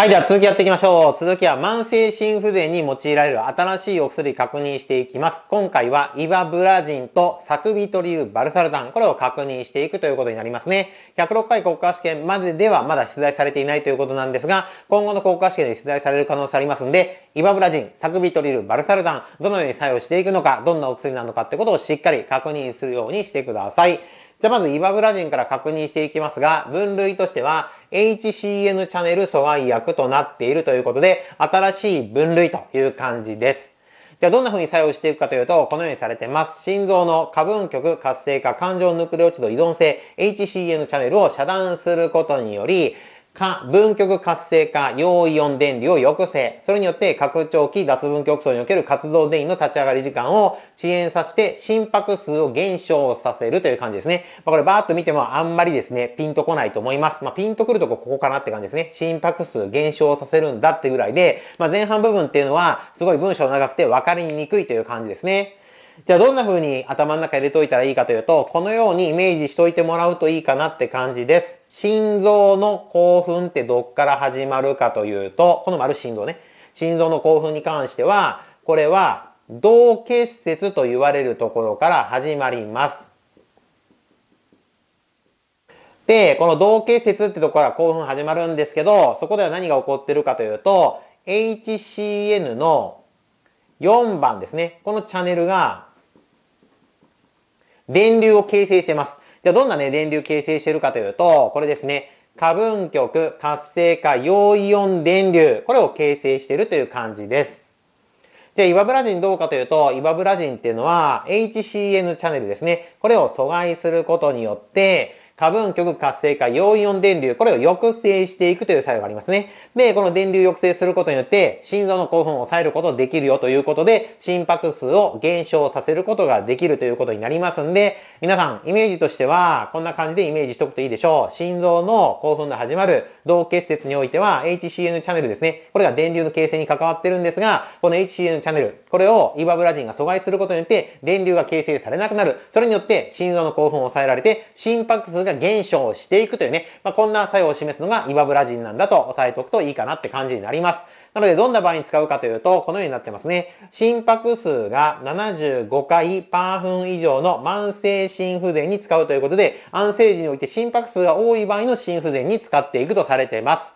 はい、では続きやっていきましょう。続きは慢性心不全に用いられる新しいお薬確認していきます。今回はイバブラジンとサクビトリウバルサルタン、これを確認していくということになりますね。106回国家試験までではまだ出題されていないということなんですが、今後の国家試験で出題される可能性ありますんで、イバブラジン、サクビトリル、バルサルタン、どのように作用していくのか、どんなお薬なのかってことをしっかり確認するようにしてください。じゃあまずイバブラジンから確認していきますが、分類としては HCN チャンネル阻害薬となっているということで、新しい分類という感じです。じゃあどんな風に作用していくかというと、このようにされてます。心臓の過分極活性化、感情ヌクレオチド依存性、HCN チャンネルを遮断することにより、か、分極活性化、陽イオン電流を抑制。それによって拡張器脱分極層における活動電位の立ち上がり時間を遅延させて心拍数を減少させるという感じですね。まあ、これバーっと見てもあんまりですね、ピンとこないと思います。まあ、ピンとくるとこここかなって感じですね。心拍数減少させるんだってぐらいで、まあ、前半部分っていうのはすごい文章長くて分かりにくいという感じですね。じゃあどんな風に頭の中入れといたらいいかというと、このようにイメージしといてもらうといいかなって感じです。心臓の興奮ってどっから始まるかというと、この丸心臓ね。心臓の興奮に関しては、これは動結節と言われるところから始まります。で、この動結節ってところから興奮始まるんですけど、そこでは何が起こってるかというと、HCN の4番ですね。このチャンネルが電流を形成してます。じゃあどんなね、電流形成してるかというと、これですね、過分極、活性化、陽イオン電流、これを形成してるという感じです。じゃあ、イバブラジンどうかというと、イバブラジンっていうのは HCN チャネルですね。これを阻害することによって、多分極活性化陽イオン電流、これを抑制していくという作用がありますね。で、この電流抑制することによって、心臓の興奮を抑えることできるよということで、心拍数を減少させることができるということになりますんで、皆さん、イメージとしては、こんな感じでイメージしておくといいでしょう。心臓の興奮の始まる同結節においては、HCN チャンネルですね。これが電流の形成に関わってるんですが、この HCN チャンネル、これをイバブラジンが阻害することによって、電流が形成されなくなる。それによって、心臓の興奮を抑えられて、心拍数がが減少していくというね、まあ、こんな作用を示すのが岩バブラジンなんだと押さえておくといいかなって感じになります。なので、どんな場合に使うかというと、このようになってますね。心拍数が75回パー分以上の慢性心不全に使うということで、安静時において心拍数が多い場合の心不全に使っていくとされています。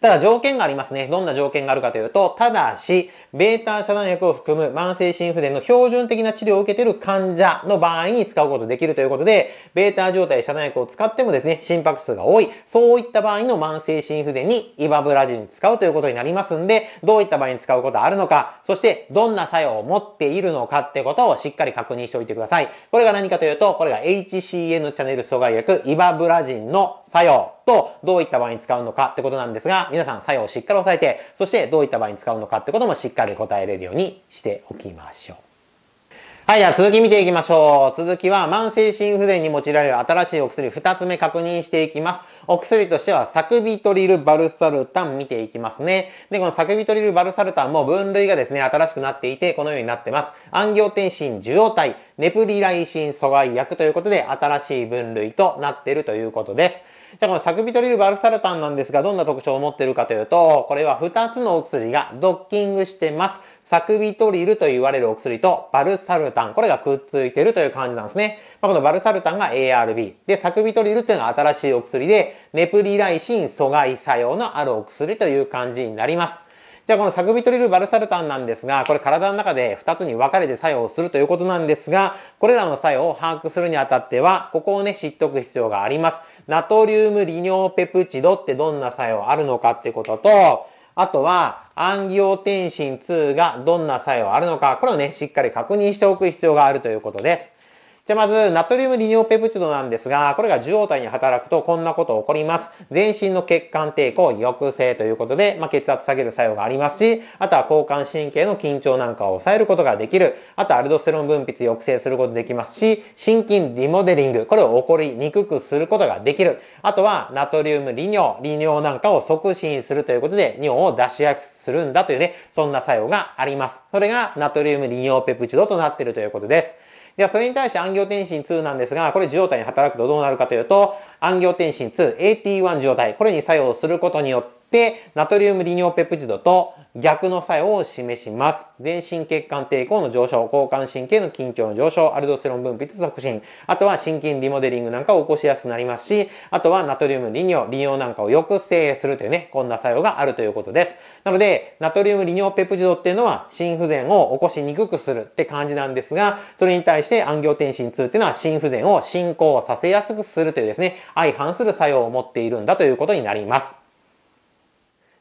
ただ条件がありますね。どんな条件があるかというと、ただし、ベータ遮断薬を含む慢性心不全の標準的な治療を受けている患者の場合に使うことできるということで、ベータ状態遮断薬を使ってもですね、心拍数が多い、そういった場合の慢性心不全にイバブラジン使うということになりますんで、どういった場合に使うことあるのか、そしてどんな作用を持っているのかってことをしっかり確認しておいてください。これが何かというと、これが HCN チャンネル阻害薬イバブラジンの作用。と、どういった場合に使うのかってことなんですが、皆さん作用をしっかり押さえて、そしてどういった場合に使うのかってこともしっかり答えれるようにしておきましょう。はい、じゃあ続き見ていきましょう。続きは慢性心不全に用いられる新しいお薬2つ目確認していきます。お薬としてはサクビトリルバルサルタン見ていきますね。で、このサクビトリルバルサルタンも分類がですね、新しくなっていて、このようになってます。アンギョテンシン受容体、ネプリライシン阻害薬ということで、新しい分類となっているということです。じゃあこのサクビトリルバルサルタンなんですが、どんな特徴を持ってるかというと、これは2つのお薬がドッキングしてます。サクビトリルと言われるお薬とバルサルタン、これがくっついてるという感じなんですね。まあ、このバルサルタンが ARB。で、サクビトリルっていうのは新しいお薬で、ネプリライシン阻害作用のあるお薬という感じになります。じゃあこのサクビトリルバルサルタンなんですが、これ体の中で2つに分かれて作用するということなんですが、これらの作用を把握するにあたっては、ここをね、知っておく必要があります。ナトリウムリニオペプチドってどんな作用あるのかってことと、あとは、暗行転身2がどんな作用あるのか、これをね、しっかり確認しておく必要があるということです。じゃまず、ナトリウム利尿ペプチドなんですが、これが受容体に働くとこんなこと起こります。全身の血管抵抗抑制ということで、まあ、血圧下げる作用がありますし、あとは交感神経の緊張なんかを抑えることができる。あとアルドステロン分泌抑制することできますし、心筋リモデリング、これを起こりにくくすることができる。あとは、ナトリウム利尿、利尿なんかを促進するということで、尿を出しやすくするんだというね、そんな作用があります。それがナトリウム利尿ペプチドとなっているということです。では、それに対して暗行転身2なんですが、これ受容体に働くとどうなるかというと、暗行転身2、AT1 受容体、これに作用することによって、で、ナトリウム利尿ペプチドと逆の作用を示します。全身血管抵抗の上昇、交感神経の緊張の上昇、アルドステロン分泌促進、あとは心筋リモデリングなんかを起こしやすくなりますし、あとはナトリウム利尿、利尿なんかを抑制するというね、こんな作用があるということです。なので、ナトリウム利尿ペプチドっていうのは心不全を起こしにくくするって感じなんですが、それに対して暗行転身2っていうのは心不全を進行させやすくするというですね、相反する作用を持っているんだということになります。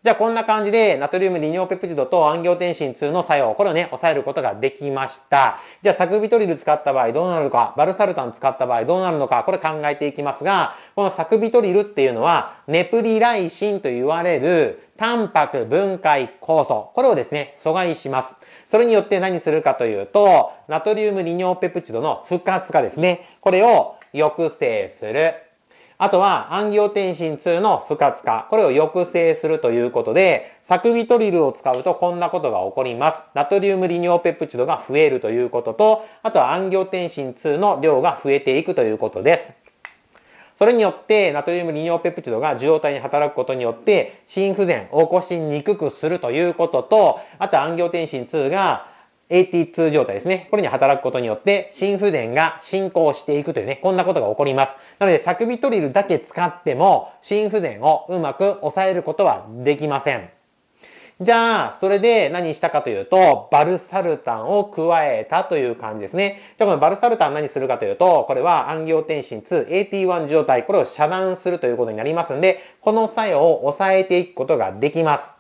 じゃあこんな感じで、ナトリウムリニオペプチドと暗行天心2の作用、これをね、抑えることができました。じゃあサクビトリル使った場合どうなるのか、バルサルタン使った場合どうなるのか、これ考えていきますが、このサクビトリルっていうのは、ネプリライシンと言われる、タンパク分解酵素。これをですね、阻害します。それによって何するかというと、ナトリウムリニオペプチドの復活化ですね。これを抑制する。あとは、暗行転身2の不活化。これを抑制するということで、サクビトリルを使うとこんなことが起こります。ナトリウム利尿ペプチドが増えるということと、あとは暗行転身2の量が増えていくということです。それによって、ナトリウム利尿ペプチドが受容体に働くことによって、心不全を起こしにくくするということと、あと暗行転身2が、AT2 状態ですね。これに働くことによって、心不全が進行していくというね、こんなことが起こります。なので、サクビトリルだけ使っても、心不全をうまく抑えることはできません。じゃあ、それで何したかというと、バルサルタンを加えたという感じですね。じゃあ、このバルサルタン何するかというと、これは暗行転身 2AT1 状態、これを遮断するということになりますんで、この作用を抑えていくことができます。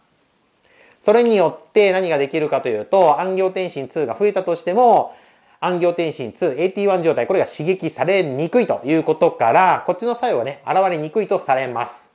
それによって何ができるかというと、暗行転身2が増えたとしても、暗行転身 2AT1 状態、これが刺激されにくいということから、こっちの作用はね、現れにくいとされます。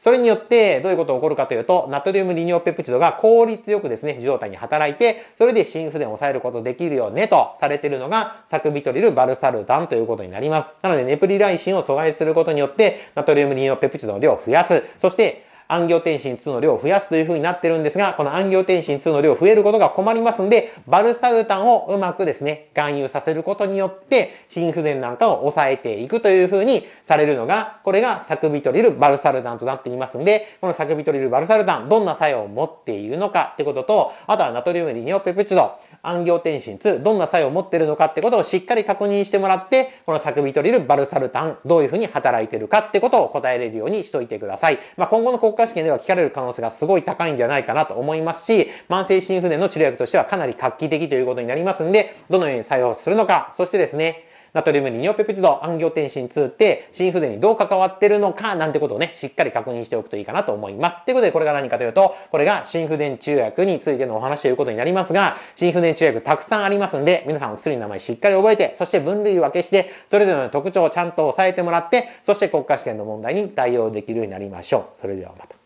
それによってどういうことが起こるかというと、ナトリウム利尿ペプチドが効率よくですね、受動体に働いて、それで心不全を抑えることできるよねとされているのが、サクビトリルバルサルタンということになります。なので、ネプリライシンを阻害することによって、ナトリウム利尿ペプチドの量を増やす。そして、暗行転身2の量を増やすという風になってるんですが、この暗行転身2の量増えることが困りますんで、バルサルタンをうまくですね、含有させることによって、心不全なんかを抑えていくという風にされるのが、これがサクビトリルバルサルタンとなっていますんで、このサクビトリルバルサルタン、どんな作用を持っているのかってことと、あとはナトリウムリニオペプチド、暗行転身2、どんな作用を持ってるのかってことをしっかり確認してもらって、このサクビトリルバルサルタン、どういうふうに働いてるかってことを答えれるようにしといてください。まあ、今後の国家試験では聞かれる可能性がすごい高いんじゃないかなと思いますし、慢性心不全の治療薬としてはかなり画期的ということになりますんで、どのように作用するのか、そしてですね、ナトリウムニオペプチド、暗行転につって心不全にどう関わってるのかなんてことをね、しっかり確認しておくといいかなと思います。ということで、これが何かというと、これが心不全中薬についてのお話ということになりますが、心不全中薬たくさんありますんで、皆さんお薬の名前しっかり覚えて、そして分類分けして、それぞれの特徴をちゃんと押さえてもらって、そして国家試験の問題に対応できるようになりましょう。それではまた。